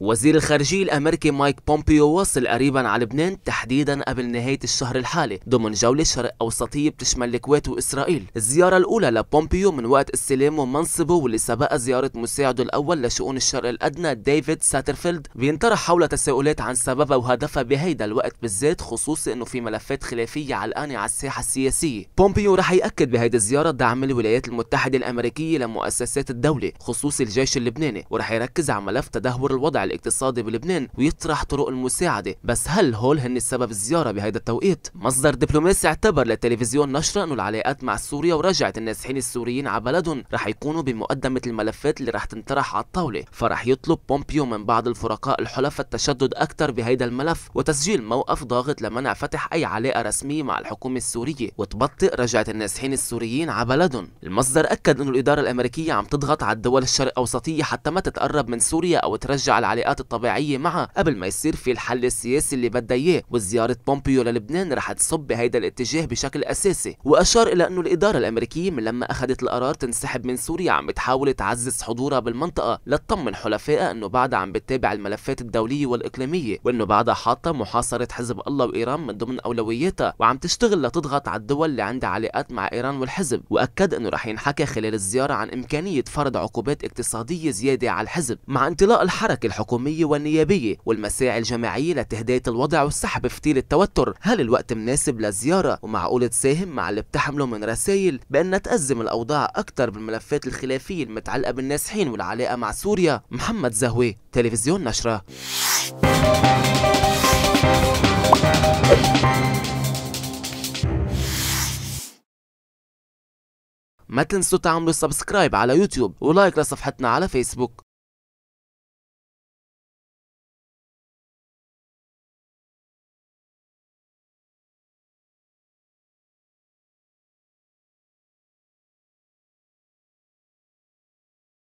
وزير الخارجية الأمريكي مايك بومبيو وصل قريبا على لبنان تحديدا قبل نهاية الشهر الحالي ضمن جولة شرق أوسطية بتشمل الكويت وإسرائيل الزيارة الأولى لبومبيو من وقت استلامه منصبه واللي سبق زيارة مساعده الأول لشؤون الشرق الأدنى ديفيد ساترفيلد بينطرح حول تساؤلات عن سببها وهدفها بهيدا الوقت بالذات خصوصا أنه في ملفات خلافية علقانة على الساحة السياسية بومبيو رح يأكد بهيدي الزيارة دعم الولايات المتحدة الأمريكية لمؤسسات الدولة خصوصي الجيش اللبناني ورح يركز على ملف تدهور الوضع الاقتصادي بلبنان ويطرح طرق المساعدة بس هل هول هن السبب الزيارة بهيدا التوقيت؟ مصدر دبلوماسي اعتبر للتلفزيون نشرة انه العلاقات مع سوريا ورجعة النازحين السوريين على بلدهم رح يكونوا بمقدمة الملفات اللي رح تنطرح على الطاولة فرح يطلب بومبيو من بعض الفرقاء الحلفاء التشدد أكثر بهيدا الملف وتسجيل موقف ضاغط لمنع فتح أي علاقة رسمية مع الحكومة السورية وتبطئ رجعة النازحين السوريين على بلدهم المصدر أكد أنه الإدارة الأمريكية عم تضغط على الدول الشرق أوسطية حتى ما تتقرب من سوريا أو ترجع العلاقات التعليقات الطبيعية معها قبل ما يصير في الحل السياسي اللي بدها إياه وزيارة بومبيو للبنان رح تصب بهيدا الاتجاه بشكل أساسي وأشار إلى أنه الإدارة الأمريكية من لما أخذت القرار تنسحب من سوريا عم بتحاول تعزز حضورها بالمنطقة لتطمن حلفائها أنه بعدها عم بتتابع الملفات الدولية والإقليمية وأنه بعدها حاطة محاصرة حزب الله وإيران من ضمن أولوياتها وعم تشتغل لتضغط على الدول اللي عندها علاقات مع إيران والحزب وأكد أنه رح ينحكى خلال الزيارة عن إمكانية فرض عقوبات اقتصادية زيادة على الحزب مع انطلاق الحركة الحكومية الحكومي والنيابي والمساعي الجماعية لتهدئة الوضع والسحب فتيل التوتر هل الوقت مناسب للزيارة ومعقول تساهم مع اللي بتحمله من رسائل بأن تأزم الأوضاع أكثر بالملفات الخلافية المتعلقة بالنازحين والعلاقة مع سوريا محمد زهوي تلفزيون نشرة ما تنسوا تعملوا سبسكرايب على يوتيوب ولايك لصفحتنا على فيسبوك